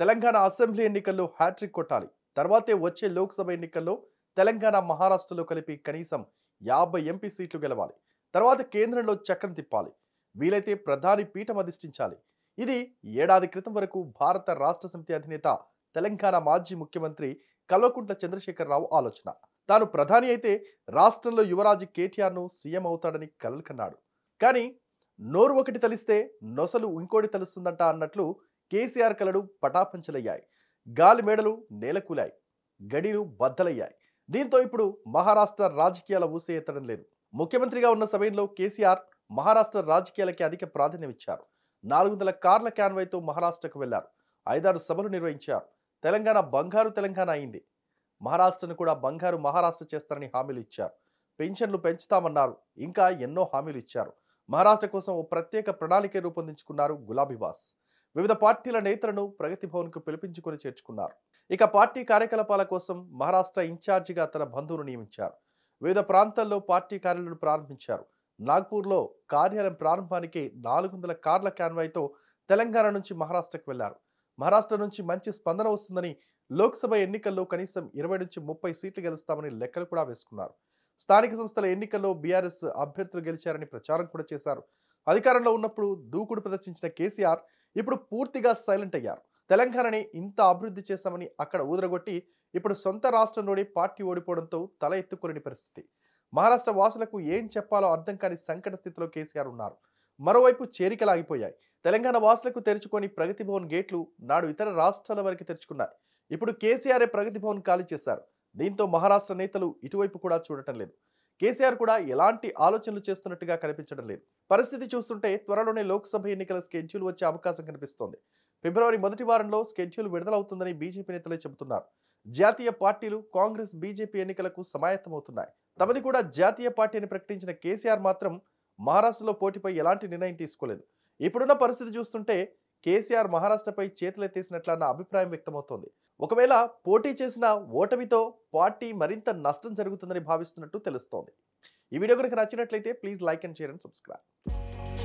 Telangana assembly ఎన్నికల్లో hat trick కొట్టాలి తర్వాతే వచ్చే లోక్సభ ఎన్నికల్లో తెలంగాణ మహారాష్ట్రలో కలిపి కనీసం యాభై ఎంపీ సీట్లు గెలవాలి తర్వాత కేంద్రంలో చక్రం తిప్పాలి వీలైతే ప్రధాని పీఠం అధిష్ఠించాలి ఇది ఏడాది క్రితం వరకు భారత రాష్ట్ర సమితి అధినేత తెలంగాణ మాజీ ముఖ్యమంత్రి కల్వకుంట్ల చంద్రశేఖరరావు ఆలోచన తాను ప్రధాని అయితే రాష్ట్రంలో యువరాజు కేటీఆర్ను సీఎం అవుతాడని కలలు కన్నాడు కానీ నోరు ఒకటి తలిస్తే నొసలు ఇంకోటి తలుస్తుందంట అన్నట్లు కేసీఆర్ కళలు పటాపంచలయ్యాయి గాలి మేడలు నేలకూలాయి గడిలు బద్దలయ్యాయి దీంతో ఇప్పుడు మహారాష్ట్ర రాజకీయాల ఊసే ఎత్తడం లేదు ముఖ్యమంత్రిగా ఉన్న సమయంలో కేసీఆర్ మహారాష్ట్ర రాజకీయాలకి అధిక ప్రాధాన్యం ఇచ్చారు నాలుగు వందల కార్ల క్యాన్వైతో మహారాష్ట్రకు వెళ్లారు ఐదారు సభలు నిర్వహించారు తెలంగాణ బంగారు తెలంగాణ అయింది మహారాష్ట్రను కూడా బంగారు మహారాష్ట్ర చేస్తారని హామీలు ఇచ్చారు పెన్షన్లు పెంచుతామన్నారు ఇంకా ఎన్నో హామీలు ఇచ్చారు మహారాష్ట్ర కోసం ఓ ప్రత్యేక ప్రణాళిక రూపొందించుకున్నారు గులాబీ బాస్ వివిధ పార్టీల నేతలను ప్రగతి భవన్కు పిలిపించుకుని చేర్చుకున్నారు ఇక పార్టీ కార్యకలాపాల కోసం మహారాష్ట్ర ఇన్ఛార్జిగా తన బంధువును నియమించారు వివిధ ప్రాంతాల్లో పార్టీ కార్యాలయాలు ప్రారంభించారు నాగ్పూర్లో కార్యాలయం ప్రారంభానికి నాలుగు వందల కార్ల తో తెలంగాణ నుంచి మహారాష్ట్రకు వెళ్లారు మహారాష్ట్ర నుంచి మంచి స్పందన వస్తుందని లోక్సభ ఎన్నికల్లో కనీసం ఇరవై నుంచి ముప్పై సీట్లు గెలుస్తామని లెక్కలు కూడా వేసుకున్నారు స్థానిక సంస్థల ఎన్నికల్లో బీఆర్ఎస్ అభ్యర్థులు గెలిచారని ప్రచారం కూడా చేశారు అధికారంలో ఉన్నప్పుడు దూకుడు ప్రదర్శించిన కేసీఆర్ ఇప్పుడు పూర్తిగా సైలెంట్ అయ్యారు తెలంగాణని ఇంత అభివృద్ధి చేశామని అక్కడ ఊదరగొట్టి ఇప్పుడు సొంత రాష్ట్రంలోని పార్టీ ఓడిపోవడంతో తల ఎత్తుకొని పరిస్థితి మహారాష్ట్ర వాసులకు ఏం చెప్పాలో అర్థం కాని సంకట స్థితిలో కేసీఆర్ ఉన్నారు మరోవైపు చేరికలాగిపోయాయి తెలంగాణ వాసులకు తెరుచుకొని ప్రగతి భవన్ గేట్లు నాడు ఇతర రాష్ట్రాల వరకు తెరుచుకున్నారు ఇప్పుడు కేసీఆర్ ప్రగతి భవన్ ఖాళీ చేశారు దీంతో మహారాష్ట్ర నేతలు ఇటువైపు కూడా చూడటం లేదు కేసీఆర్ కూడా ఎలాంటి ఆలోచనలు చేస్తున్నట్టుగా కనిపించడం లేదు పరిస్థితి చూస్తుంటే త్వరలోనే లోక్సభ ఎన్నికల స్కెడ్యూల్ వచ్చే అవకాశం కనిపిస్తోంది ఫిబ్రవరి మొదటి వారంలో స్కెడ్యూల్ విడుదలవుతుందని బీజేపీ నేతలే చెబుతున్నారు జాతీయ పార్టీలు కాంగ్రెస్ బీజేపీ ఎన్నికలకు సమాయత్తమవుతున్నాయి తమది కూడా జాతీయ పార్టీ అని ప్రకటించిన కేసీఆర్ మాత్రం మహారాష్ట్రలో పోటీపై ఎలాంటి నిర్ణయం తీసుకోలేదు ఇప్పుడున్న పరిస్థితి చూస్తుంటే కేసీఆర్ మహారాష్ట్రపై చేతులెత్తేసినట్లన్న అభిప్రాయం వ్యక్తమవుతోంది ఒకవేళ పోటీ చేసిన ఓటమితో పార్టీ మరింత నష్టం జరుగుతుందని భావిస్తున్నట్టు తెలుస్తోంది ఈ వీడియో కనుక నచ్చినట్లయితే please like and share and subscribe